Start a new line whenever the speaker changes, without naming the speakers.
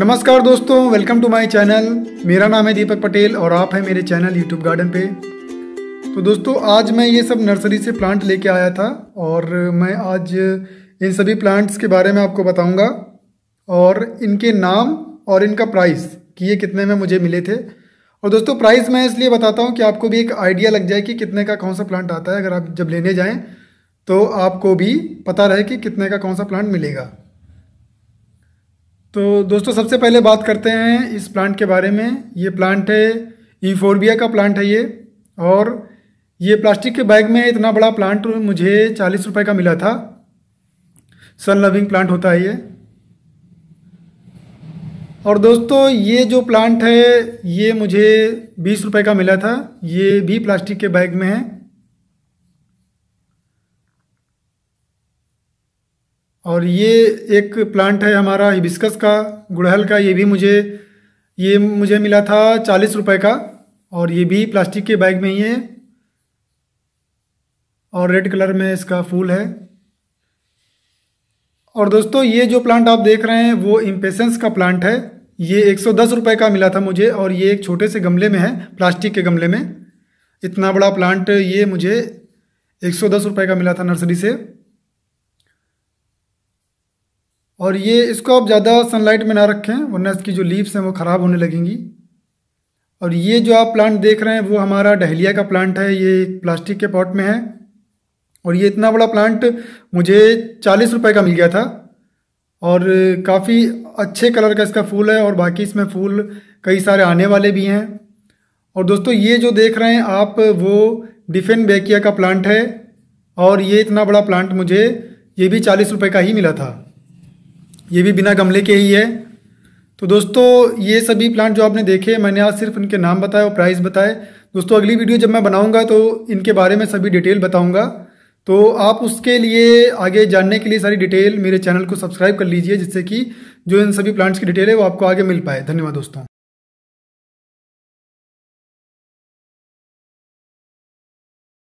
नमस्कार दोस्तों welcome to my channel मेरा नाम है दीपक पटेल और आप हैं मेरे चैनल यूट्यूब गार्डन पे तो दोस्तों आज मैं ये सब नर्सरी से प्लांट लेके आया था और मैं आज इन सभी प्लांट्स के बारे में आपको बताऊंगा और इनके नाम और इनका प्राइस कि ये कितने में मुझे मिले थे और दोस्तों प्राइस मैं इसलिए बताता हूँ कि आपको भी एक आइडिया लग जाए कि कितने का कौन सा प्लांट आता है अगर आप जब लेने जाएँ तो आपको भी पता रहे कि कितने का कौन सा प्लांट मिलेगा तो दोस्तों सबसे पहले बात करते हैं इस प्लांट के बारे में ये प्लांट है ईफोरबिया का प्लांट है ये और ये प्लास्टिक के बैग में इतना बड़ा प्लांट मुझे चालीस रुपये का मिला था सन लविंग प्लांट होता है ये और दोस्तों ये जो प्लांट है ये मुझे बीस रुपये का मिला था ये भी प्लास्टिक के बैग में है और ये एक प्लांट है हमारा हिबिस्कस का गुड़हल का ये भी मुझे ये मुझे मिला था चालीस रुपए का और ये भी प्लास्टिक के बैग में ही है और रेड कलर में इसका फूल है और दोस्तों ये जो प्लांट आप देख रहे हैं वो इम्पेसेंस का प्लांट है ये एक सौ दस रुपये का मिला था मुझे और ये एक छोटे से गमले में है प्लास्टिक के गमले में इतना बड़ा प्लांट ये मुझे एक सौ दस रुपये का मिला था नर्सरी से और ये इसको आप ज़्यादा सनलाइट में ना रखें वरना इसकी जो लीव्स हैं वो ख़राब होने लगेंगी और ये जो आप प्लांट देख रहे हैं वो हमारा डहलिया का प्लांट है ये प्लास्टिक के पॉट में है और ये इतना बड़ा प्लांट मुझे चालीस रुपये का मिल गया था और काफ़ी अच्छे कलर का इसका फूल है और बाकी इसमें फूल कई सारे आने वाले भी हैं और दोस्तों ये जो देख रहे हैं आप वो डिफेन बेकिया का प्लांट है और ये इतना बड़ा प्लांट मुझे ये भी चालीस रुपये का ही मिला था ये भी बिना गमले के ही है तो दोस्तों ये सभी प्लांट जो आपने देखे मैंने आज सिर्फ इनके नाम बताए और प्राइस बताए दोस्तों अगली वीडियो जब मैं बनाऊंगा तो इनके बारे में सभी डिटेल बताऊंगा तो आप उसके लिए आगे जानने के लिए सारी डिटेल मेरे चैनल को सब्सक्राइब कर लीजिए जिससे कि जो इन सभी प्लांट्स की डिटेल है वो आपको आगे मिल पाए धन्यवाद दोस्तों